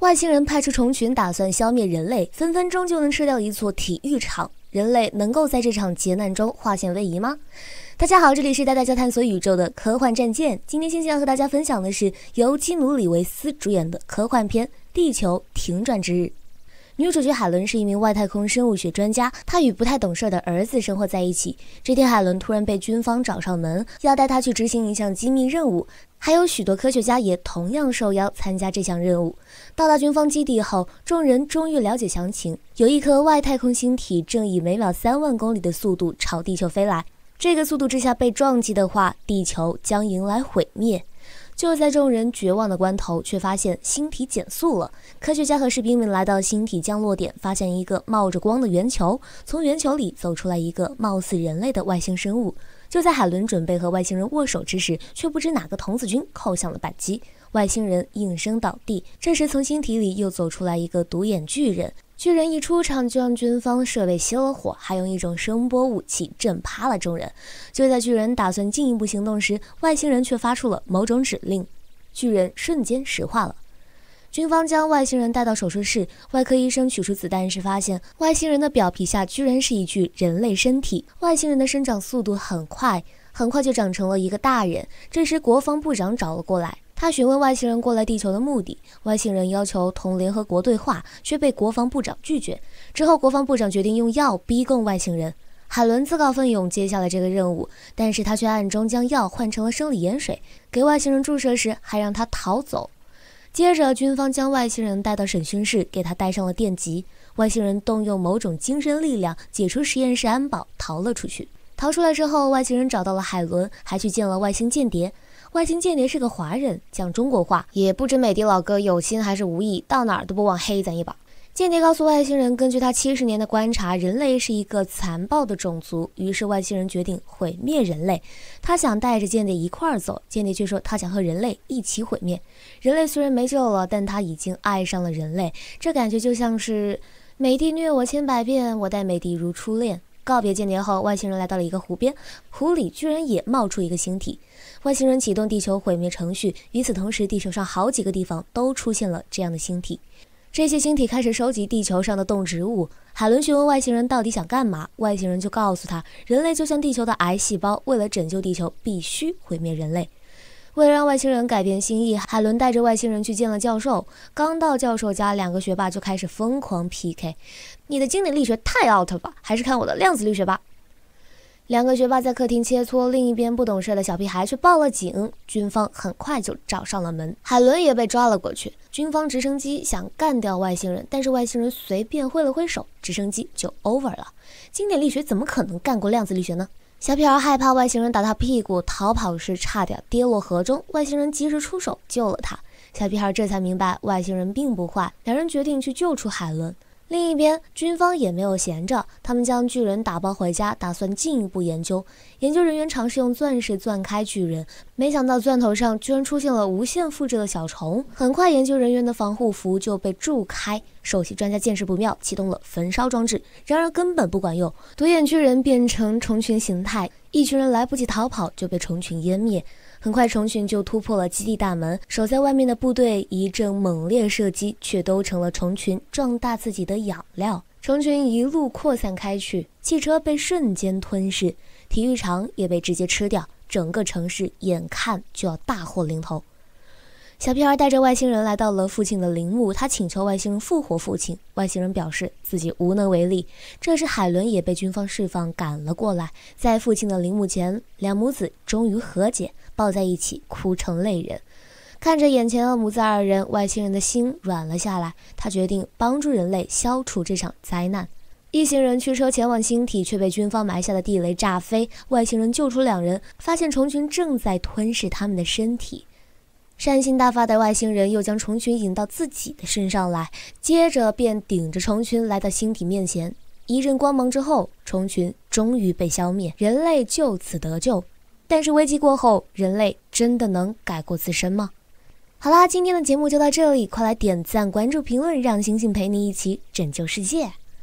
外星人派出虫群，打算消灭人类，分分钟就能吃掉一座体育场。人类能够在这场劫难中化险为夷吗？大家好，这里是带大家探索宇宙的科幻战舰。今天星星要和大家分享的是由基努·里维斯主演的科幻片《地球停转之日》。女主角海伦是一名外太空生物学专家，她与不太懂事的儿子生活在一起。这天，海伦突然被军方找上门，要带她去执行一项机密任务。还有许多科学家也同样受邀参加这项任务。到达军方基地后，众人终于了解详情：有一颗外太空星体正以每秒三万公里的速度朝地球飞来。这个速度之下被撞击的话，地球将迎来毁灭。就在众人绝望的关头，却发现星体减速了。科学家和士兵们来到星体降落点，发现一个冒着光的圆球。从圆球里走出来一个貌似人类的外星生物。就在海伦准备和外星人握手之时，却不知哪个童子军扣响了扳机，外星人应声倒地。这时，从星体里又走出来一个独眼巨人，巨人一出场就让军方设备熄了火，还用一种声波武器震趴了众人。就在巨人打算进一步行动时，外星人却发出了某种指令，巨人瞬间石化了。军方将外星人带到手术室，外科医生取出子弹时，发现外星人的表皮下居然是一具人类身体。外星人的生长速度很快，很快就长成了一个大人。这时，国防部长找了过来，他询问外星人过来地球的目的。外星人要求同联合国对话，却被国防部长拒绝。之后，国防部长决定用药逼供外星人。海伦自告奋勇接下了这个任务，但是他却暗中将药换成了生理盐水，给外星人注射时还让他逃走。接着，军方将外星人带到审讯室，给他戴上了电极。外星人动用某种精神力量，解除实验室安保，逃了出去。逃出来之后，外星人找到了海伦，还去见了外星间谍。外星间谍是个华人，讲中国话，也不知美的老哥有心还是无意，到哪都不忘黑咱一把。间谍告诉外星人，根据他七十年的观察，人类是一个残暴的种族。于是外星人决定毁灭人类。他想带着间谍一块儿走，间谍却说他想和人类一起毁灭。人类虽然没救了，但他已经爱上了人类。这感觉就像是美帝虐我千百遍，我待美帝如初恋。告别间谍后，外星人来到了一个湖边，湖里居然也冒出一个星体。外星人启动地球毁灭程序，与此同时，地球上好几个地方都出现了这样的星体。这些星体开始收集地球上的动植物。海伦询问外星人到底想干嘛，外星人就告诉他，人类就像地球的癌细胞，为了拯救地球，必须毁灭人类。为了让外星人改变心意，海伦带着外星人去见了教授。刚到教授家，两个学霸就开始疯狂 PK。你的经典力学太 out 吧？还是看我的量子力学吧。两个学霸在客厅切磋，另一边不懂事的小屁孩却报了警。军方很快就找上了门，海伦也被抓了过去。军方直升机想干掉外星人，但是外星人随便挥了挥手，直升机就 over 了。经典力学怎么可能干过量子力学呢？小屁孩害怕外星人打他屁股，逃跑时差点跌落河中，外星人及时出手救了他。小屁孩这才明白外星人并不坏，两人决定去救出海伦。另一边，军方也没有闲着，他们将巨人打包回家，打算进一步研究。研究人员尝试用钻石钻开巨人，没想到钻头上居然出现了无限复制的小虫，很快，研究人员的防护服就被蛀开。首席专家见势不妙，启动了焚烧装置，然而根本不管用。独眼巨人变成虫群形态，一群人来不及逃跑就被虫群湮灭。很快，虫群就突破了基地大门，守在外面的部队一阵猛烈射击，却都成了虫群壮大自己的养料。虫群一路扩散开去，汽车被瞬间吞噬，体育场也被直接吃掉，整个城市眼看就要大祸临头。小屁孩带着外星人来到了父亲的陵墓，他请求外星人复活父亲。外星人表示自己无能为力。这时，海伦也被军方释放，赶了过来。在父亲的陵墓前，两母子终于和解，抱在一起哭成泪人。看着眼前的母子二人，外星人的心软了下来。他决定帮助人类消除这场灾难。一行人驱车前往星体，却被军方埋下的地雷炸飞。外星人救出两人，发现虫群正在吞噬他们的身体。善心大发的外星人又将虫群引到自己的身上来，接着便顶着虫群来到星体面前。一阵光芒之后，虫群终于被消灭，人类就此得救。但是危机过后，人类真的能改过自身吗？好啦，今天的节目就到这里，快来点赞、关注、评论，让星星陪你一起拯救世界。